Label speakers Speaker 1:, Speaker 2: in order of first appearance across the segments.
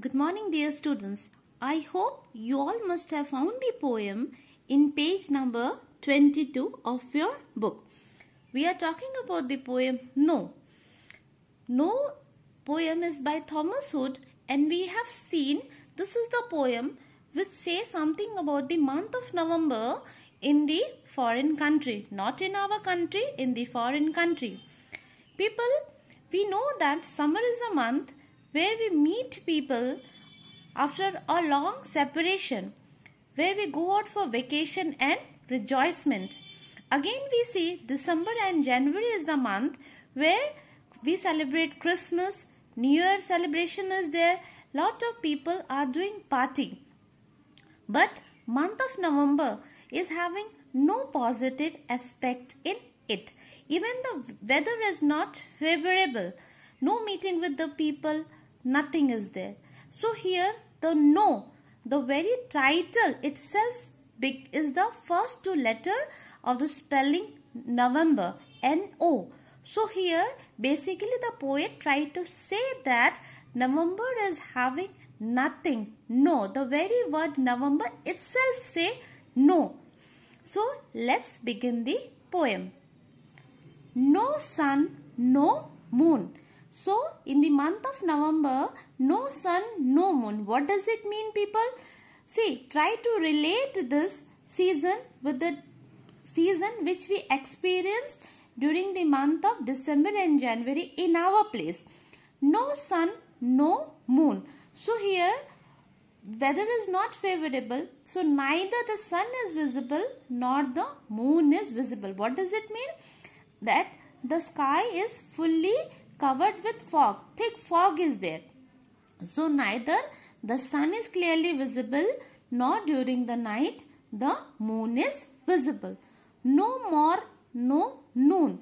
Speaker 1: Good morning dear students. I hope you all must have found the poem in page number 22 of your book. We are talking about the poem No. No poem is by Thomas Hood and we have seen this is the poem which says something about the month of November in the foreign country. Not in our country, in the foreign country. People, we know that summer is a month where we meet people after a long separation, where we go out for vacation and rejoicement. Again, we see December and January is the month where we celebrate Christmas, New Year celebration is there, lot of people are doing party. But month of November is having no positive aspect in it. Even the weather is not favorable. No meeting with the people, nothing is there so here the no the very title itself is the first two letter of the spelling november n o so here basically the poet tried to say that november is having nothing no the very word november itself say no so let's begin the poem no sun no in the month of November, no sun, no moon. What does it mean people? See, try to relate this season with the season which we experienced during the month of December and January in our place. No sun, no moon. So here weather is not favorable. So neither the sun is visible nor the moon is visible. What does it mean? That the sky is fully covered with fog. Thick fog is there. So neither the sun is clearly visible nor during the night the moon is visible. No more, no noon.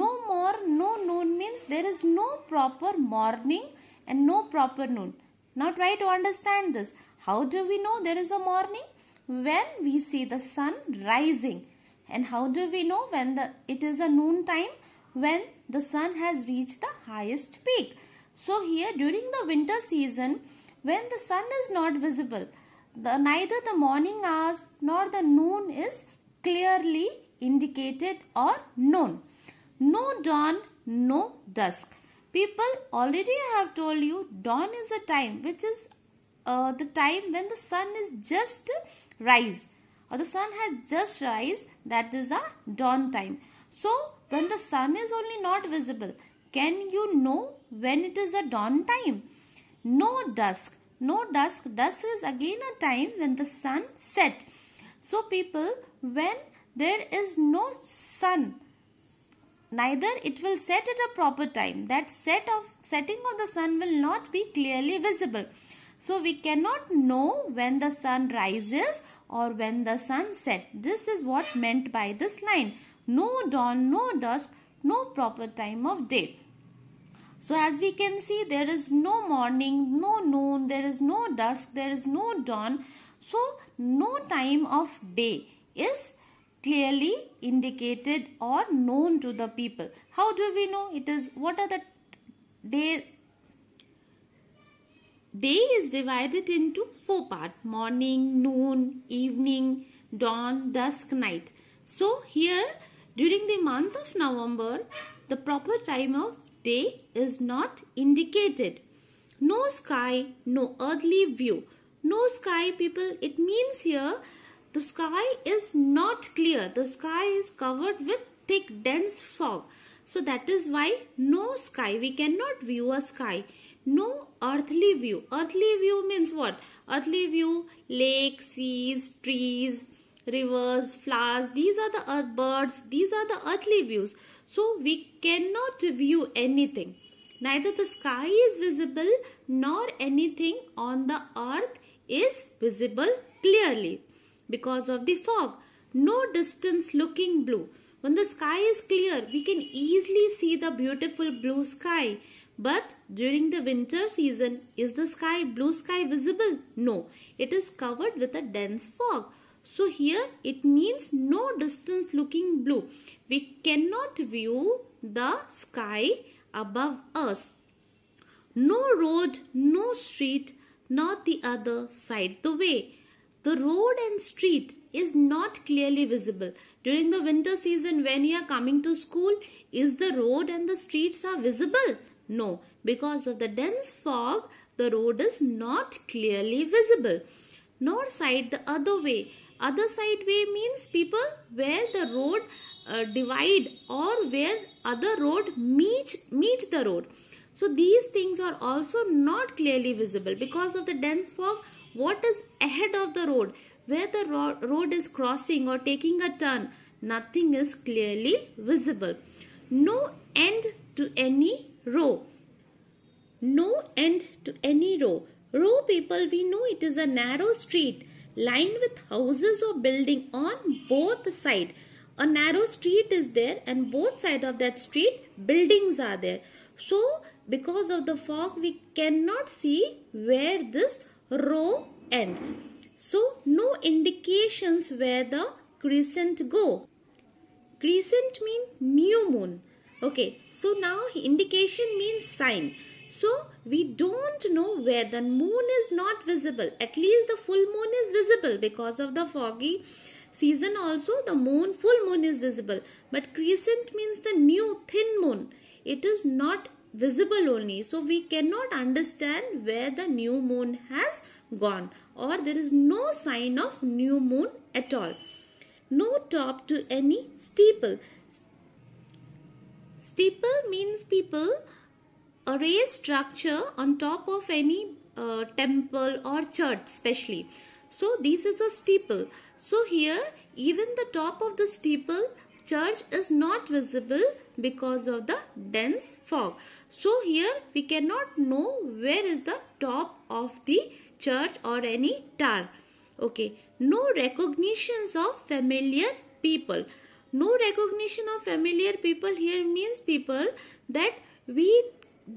Speaker 1: No more, no noon means there is no proper morning and no proper noon. Now try to understand this. How do we know there is a morning? When we see the sun rising. And how do we know when the it is a noon time? when the sun has reached the highest peak. So here during the winter season when the sun is not visible, the, neither the morning hours nor the noon is clearly indicated or known. No dawn, no dusk. People already have told you dawn is a time which is uh, the time when the sun is just rise or the sun has just rise that is a dawn time. So when the sun is only not visible can you know when it is a dawn time no dusk no dusk dusk is again a time when the sun set so people when there is no sun neither it will set at a proper time that set of setting of the sun will not be clearly visible so we cannot know when the sun rises or when the sun set this is what meant by this line no dawn, no dusk, no proper time of day. So, as we can see, there is no morning, no noon, there is no dusk, there is no dawn. So, no time of day is clearly indicated or known to the people. How do we know it is? What are the day? Day is divided into four parts morning, noon, evening, dawn, dusk, night. So, here during the month of November, the proper time of day is not indicated. No sky, no earthly view. No sky, people. It means here the sky is not clear. The sky is covered with thick, dense fog. So that is why no sky. We cannot view a sky. No earthly view. Earthly view means what? Earthly view, lake, seas, trees, rivers, flowers. These are the earth birds. These are the earthly views. So we cannot view anything. Neither the sky is visible nor anything on the earth is visible clearly because of the fog. No distance looking blue. When the sky is clear, we can easily see the beautiful blue sky. But during the winter season, is the sky blue sky visible? No, it is covered with a dense fog. So here it means no distance looking blue. We cannot view the sky above us. No road, no street, not the other side the way. The road and street is not clearly visible. During the winter season when you are coming to school, is the road and the streets are visible? No, because of the dense fog, the road is not clearly visible. Nor side the other way other side way means people where the road uh, divide or where other road meet, meet the road. So these things are also not clearly visible because of the dense fog. What is ahead of the road? Where the ro road is crossing or taking a turn, nothing is clearly visible. No end to any row. No end to any row. Row people, we know it is a narrow street lined with houses or building on both side a narrow street is there and both side of that street buildings are there so because of the fog we cannot see where this row end so no indications where the crescent go crescent mean new moon okay so now indication means sign so we don't know where the moon is not visible at least the full moon is visible because of the foggy season also the moon full moon is visible but crescent means the new thin moon it is not visible only so we cannot understand where the new moon has gone or there is no sign of new moon at all no top to any steeple steeple means people a raised structure on top of any uh, temple or church especially so this is a steeple so here even the top of the steeple church is not visible because of the dense fog so here we cannot know where is the top of the church or any tower okay no recognitions of familiar people no recognition of familiar people here means people that we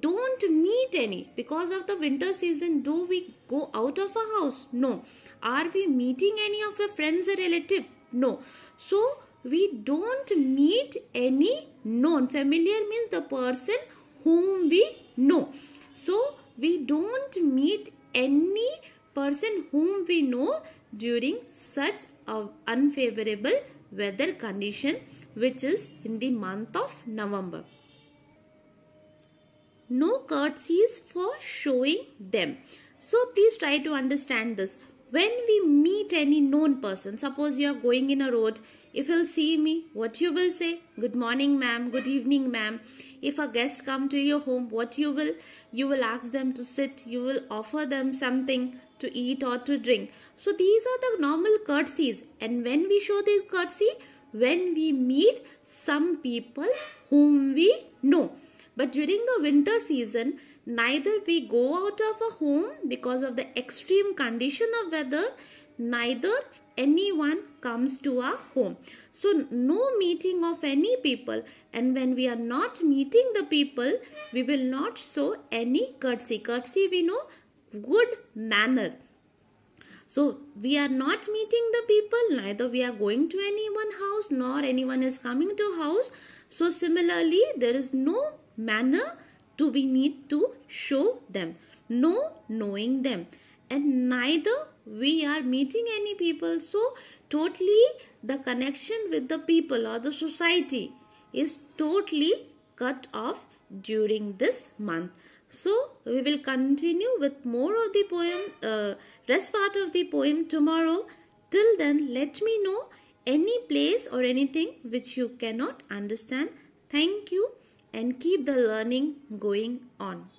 Speaker 1: don't meet any because of the winter season do we go out of a house no are we meeting any of our friends or relative no so we don't meet any known familiar means the person whom we know so we don't meet any person whom we know during such a unfavorable weather condition which is in the month of november no curtsies for showing them. So please try to understand this. When we meet any known person, suppose you are going in a road, if you'll see me, what you will say? Good morning, ma'am. Good evening, ma'am. If a guest come to your home, what you will? You will ask them to sit. You will offer them something to eat or to drink. So these are the normal curtsies. And when we show this curtsy, when we meet some people whom we know. But during the winter season, neither we go out of a home because of the extreme condition of weather, neither anyone comes to our home. So no meeting of any people and when we are not meeting the people, we will not show any curtsy. Courtesy we know good manner. So we are not meeting the people, neither we are going to anyone house nor anyone is coming to house. So similarly, there is no manner to we need to show them, no knowing them. And neither we are meeting any people. So totally the connection with the people or the society is totally cut off during this month. So we will continue with more of the poem, uh, rest part of the poem tomorrow. Till then, let me know any place or anything which you cannot understand. Thank you and keep the learning going on.